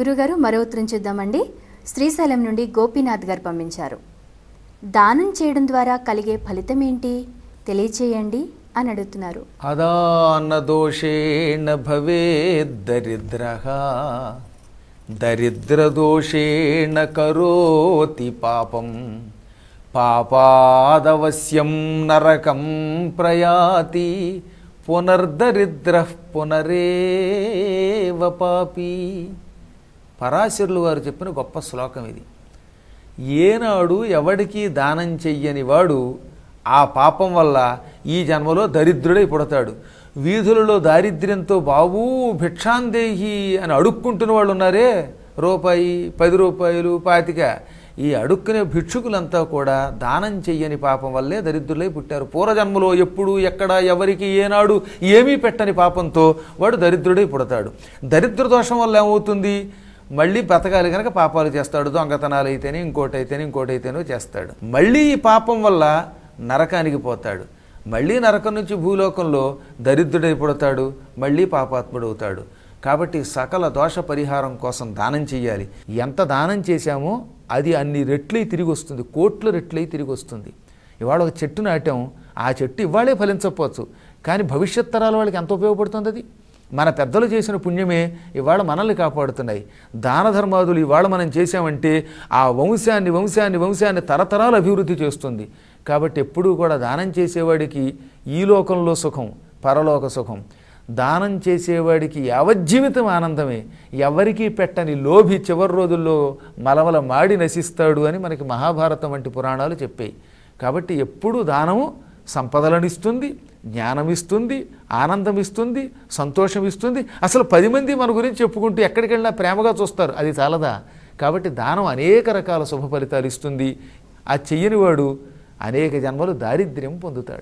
గురుగారు మరో ఉత్తరం చూద్దామండి శ్రీశైలం నుండి గోపీనాథ్ గారు పంపించారు దానం చేయడం ద్వారా కలిగే ఫలితం ఏంటి తెలియచేయండి అని అడుగుతున్నారు అదాన దోషేణ భవే దరిద్ర దరిద్ర దోషేణ కరోతి పాపం పాపాదవశ్యం నరకం ప్రయాతి పునర్దరిద్ర పునరేవ పాపీ పరాశరులు వారు చెప్పిన గొప్ప శ్లోకం ఇది ఏనాడు ఎవడికి దానం చెయ్యని వాడు ఆ పాపం వల్ల ఈ జన్మలో దరిద్రుడై పుడతాడు వీధులలో దారిద్ర్యంతో బాబూ భిక్షాందేహి అని అడుక్కుంటున్న వాళ్ళు ఉన్నారే రూపాయి పది రూపాయలు పాతిక ఈ అడుక్కునే భిక్షుకులంతా కూడా దానం చెయ్యని పాపం వల్లే దరిద్రులై పుట్టారు పూర్వజన్మలో ఎప్పుడు ఎక్కడ ఎవరికి ఏనాడు ఏమీ పెట్టని పాపంతో వాడు దరిద్రుడై పుడతాడు దరిద్ర దోషం వల్ల ఏమవుతుంది మళ్ళీ బ్రతకాలి కనుక పాపాలు చేస్తాడు దొంగతనాలు అయితేనే ఇంకోటి అయితేనే ఇంకోటి అయితేనో చేస్తాడు మళ్ళీ ఈ పాపం వల్ల నరకానికి పోతాడు మళ్ళీ నరకం నుంచి భూలోకంలో పుడతాడు మళ్ళీ పాపాత్ముడు అవుతాడు కాబట్టి సకల దోష పరిహారం కోసం దానం చేయాలి ఎంత దానం చేశామో అది అన్ని రెట్లై తిరిగి వస్తుంది కోట్ల రెట్లై తిరిగి వస్తుంది ఇవాళ ఒక చెట్టు నాటాం ఆ చెట్టు ఇవాళే ఫలించకపోవచ్చు కానీ భవిష్యత్ తరాల వాళ్ళకి ఎంత ఉపయోగపడుతుంది అది మన పెద్దలు చేసిన పుణ్యమే ఇవాళ మనల్ని కాపాడుతున్నాయి దాన ధర్మాదులు ఇవాళ మనం చేసామంటే ఆ వంశాన్ని వంశాన్ని వంశాన్ని తరతరాలు అభివృద్ధి చేస్తుంది కాబట్టి ఎప్పుడూ కూడా దానం చేసేవాడికి ఈ లోకంలో సుఖం పరలోక సుఖం దానం చేసేవాడికి యావజ్జీవితం ఆనందమే ఎవరికీ పెట్టని లోభి చివరి రోజుల్లో మలవల మాడి నశిస్తాడు అని మనకి మహాభారతం వంటి పురాణాలు చెప్పాయి కాబట్టి ఎప్పుడూ దానము సంపదలనిస్తుంది జ్ఞానం ఇస్తుంది ఆనందం ఇస్తుంది సంతోషం ఇస్తుంది అసలు పది మంది మన గురించి చెప్పుకుంటూ ఎక్కడికి వెళ్ళినా ప్రేమగా చూస్తారు అది చాలదా కాబట్టి దానం అనేక రకాల శుభ ఫలితాలు ఇస్తుంది ఆ వాడు అనేక జన్మలు దారిద్ర్యం పొందుతాడు